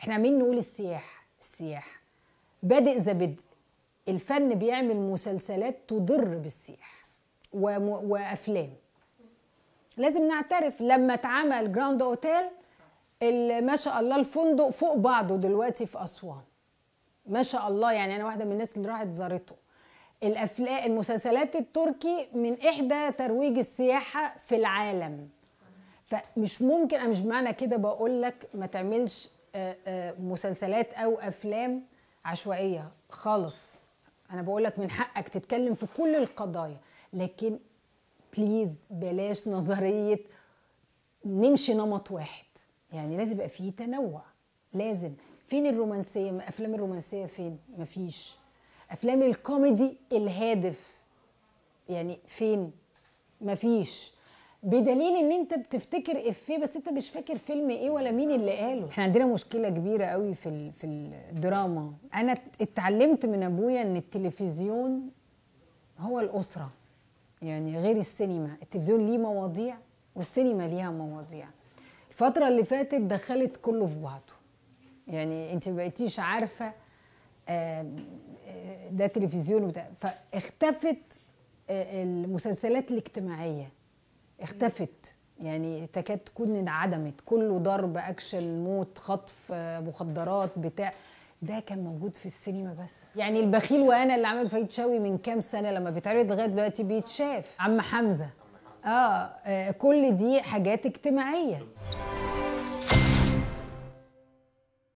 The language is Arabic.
احنا عمالين نقول السياح السياح بادئ ذا بدء الفن بيعمل مسلسلات تضر بالسياح وافلام لازم نعترف لما اتعمل جراند اوتيل ما شاء الله الفندق فوق بعضه دلوقتي في اسوان ما شاء الله يعني انا واحده من الناس اللي راحت زارته الافلام المسلسلات التركي من احدى ترويج السياحه في العالم فمش ممكن انا مش معنى كده بقول لك ما تعملش آه، آه، مسلسلات او افلام عشوائيه خالص انا بقول لك من حقك تتكلم في كل القضايا لكن بليز بلاش نظريه نمشي نمط واحد يعني لازم يبقى فيه تنوع لازم فين الرومانسيه افلام الرومانسيه فين مفيش افلام الكوميدي الهادف يعني فين مفيش بدليل ان انت بتفتكر افيه بس انت مش فاكر فيلم ايه ولا مين اللي قاله احنا عندنا مشكله كبيره قوي في في الدراما انا اتعلمت من ابويا ان التلفزيون هو الاسره يعني غير السينما التلفزيون ليه مواضيع والسينما ليها مواضيع الفتره اللي فاتت دخلت كله في بعضه يعني انت ما بقيتيش عارفه آه، آه، ده تلفزيون فاختفت آه، المسلسلات الاجتماعيه اختفت يعني تكاد تكون انعدمت كله ضرب اكشن موت خطف مخدرات بتاع ده كان موجود في السينما بس يعني البخيل وانا اللي عمل فايت شاوي من كام سنه لما بيتعرض لغايه دلوقتي بيتشاف عم حمزه آه, آه، كل دي حاجات اجتماعيه